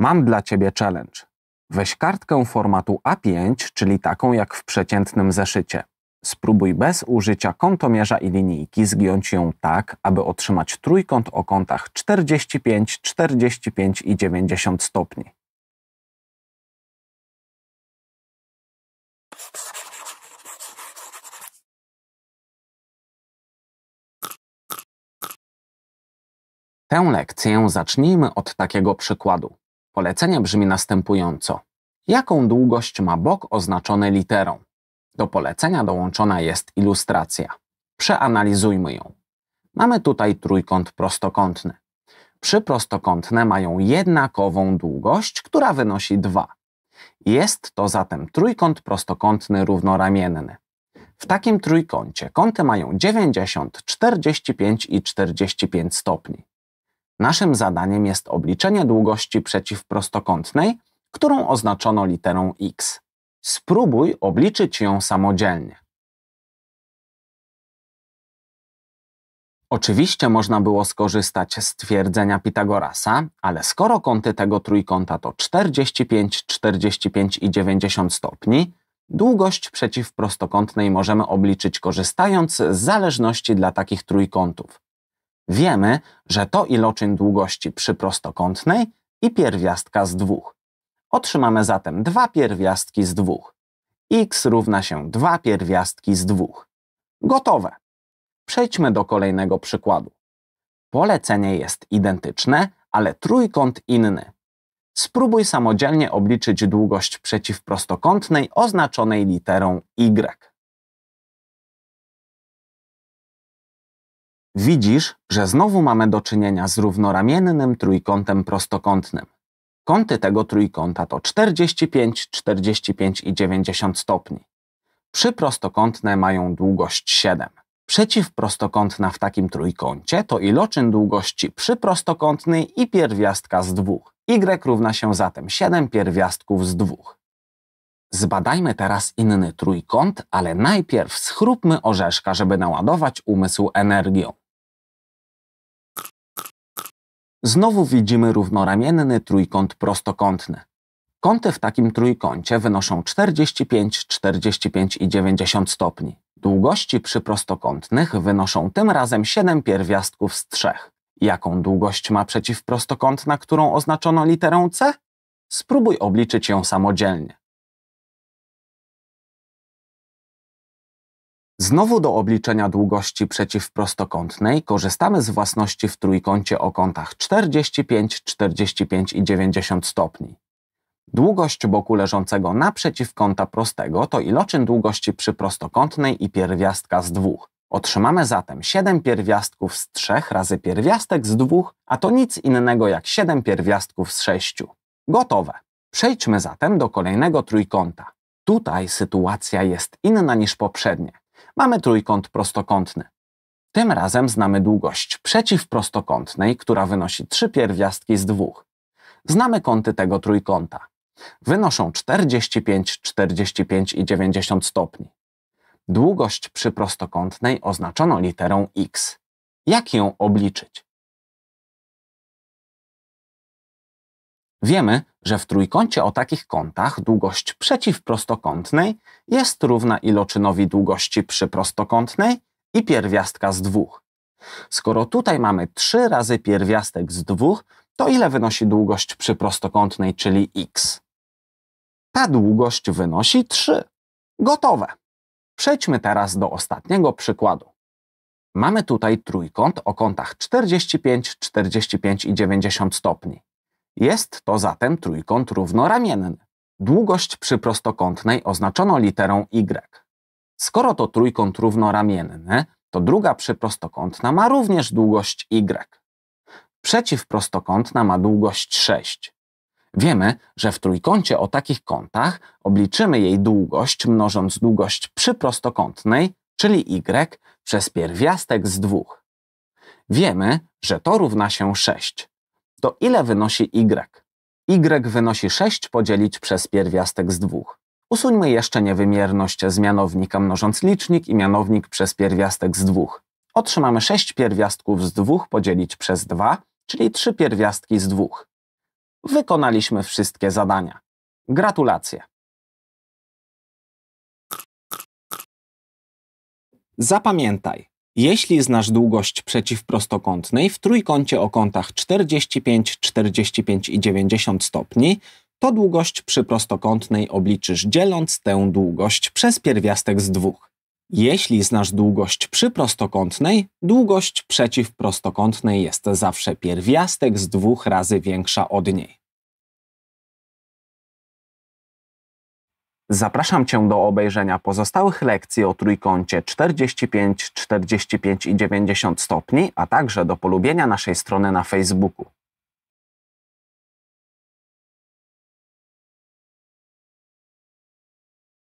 Mam dla Ciebie challenge. Weź kartkę formatu A5, czyli taką jak w przeciętnym zeszycie. Spróbuj bez użycia kątomierza i linijki zgiąć ją tak, aby otrzymać trójkąt o kątach 45, 45 i 90 stopni. Tę lekcję zacznijmy od takiego przykładu. Polecenie brzmi następująco. Jaką długość ma bok oznaczony literą? Do polecenia dołączona jest ilustracja. Przeanalizujmy ją. Mamy tutaj trójkąt prostokątny. Przyprostokątne mają jednakową długość, która wynosi 2. Jest to zatem trójkąt prostokątny równoramienny. W takim trójkącie kąty mają 90, 45 i 45 stopni. Naszym zadaniem jest obliczenie długości przeciwprostokątnej, którą oznaczono literą x. Spróbuj obliczyć ją samodzielnie. Oczywiście można było skorzystać z twierdzenia Pitagorasa, ale skoro kąty tego trójkąta to 45, 45 i 90 stopni, długość przeciwprostokątnej możemy obliczyć korzystając z zależności dla takich trójkątów. Wiemy, że to iloczyn długości przyprostokątnej i pierwiastka z dwóch. Otrzymamy zatem dwa pierwiastki z dwóch. x równa się dwa pierwiastki z dwóch. Gotowe. Przejdźmy do kolejnego przykładu. Polecenie jest identyczne, ale trójkąt inny. Spróbuj samodzielnie obliczyć długość przeciwprostokątnej oznaczonej literą y. Widzisz, że znowu mamy do czynienia z równoramiennym trójkątem prostokątnym. Kąty tego trójkąta to 45, 45 i 90 stopni. Przyprostokątne mają długość 7. Przeciwprostokątna w takim trójkącie to iloczyn długości przyprostokątnej i pierwiastka z dwóch. Y równa się zatem 7 pierwiastków z dwóch. Zbadajmy teraz inny trójkąt, ale najpierw schrupmy orzeszka, żeby naładować umysł energią. Znowu widzimy równoramienny trójkąt prostokątny. Kąty w takim trójkącie wynoszą 45, 45 i 90 stopni. Długości przyprostokątnych wynoszą tym razem 7 pierwiastków z 3. Jaką długość ma przeciwprostokątna, którą oznaczono literą C? Spróbuj obliczyć ją samodzielnie. Znowu do obliczenia długości przeciwprostokątnej korzystamy z własności w trójkącie o kątach 45, 45 i 90 stopni. Długość boku leżącego naprzeciw kąta prostego to iloczyn długości przyprostokątnej i pierwiastka z dwóch. Otrzymamy zatem 7 pierwiastków z 3 razy pierwiastek z 2, a to nic innego jak 7 pierwiastków z 6. Gotowe. Przejdźmy zatem do kolejnego trójkąta. Tutaj sytuacja jest inna niż poprzednie. Mamy trójkąt prostokątny. Tym razem znamy długość przeciwprostokątnej, która wynosi trzy pierwiastki z dwóch. Znamy kąty tego trójkąta. Wynoszą 45, 45 i 90 stopni. Długość przyprostokątnej oznaczono literą x. Jak ją obliczyć? Wiemy, że w trójkącie o takich kątach długość przeciwprostokątnej jest równa iloczynowi długości przyprostokątnej i pierwiastka z dwóch. Skoro tutaj mamy 3 razy pierwiastek z dwóch, to ile wynosi długość przyprostokątnej, czyli x? Ta długość wynosi 3. Gotowe. Przejdźmy teraz do ostatniego przykładu. Mamy tutaj trójkąt o kątach 45, 45 i 90 stopni. Jest to zatem trójkąt równoramienny. Długość przyprostokątnej oznaczono literą y. Skoro to trójkąt równoramienny, to druga przyprostokątna ma również długość y. Przeciwprostokątna ma długość 6. Wiemy, że w trójkącie o takich kątach obliczymy jej długość mnożąc długość przyprostokątnej, czyli y, przez pierwiastek z 2. Wiemy, że to równa się 6 to ile wynosi y? y wynosi 6 podzielić przez pierwiastek z 2. Usuńmy jeszcze niewymierność z mianownika mnożąc licznik i mianownik przez pierwiastek z 2. Otrzymamy 6 pierwiastków z 2 podzielić przez 2, czyli 3 pierwiastki z 2. Wykonaliśmy wszystkie zadania. Gratulacje! Zapamiętaj, jeśli znasz długość przeciwprostokątnej w trójkącie o kątach 45, 45 i 90 stopni, to długość przy prostokątnej obliczysz dzieląc tę długość przez pierwiastek z dwóch. Jeśli znasz długość przyprostokątnej, długość przeciwprostokątnej jest zawsze pierwiastek z dwóch razy większa od niej. Zapraszam Cię do obejrzenia pozostałych lekcji o trójkącie 45, 45 i 90 stopni, a także do polubienia naszej strony na Facebooku.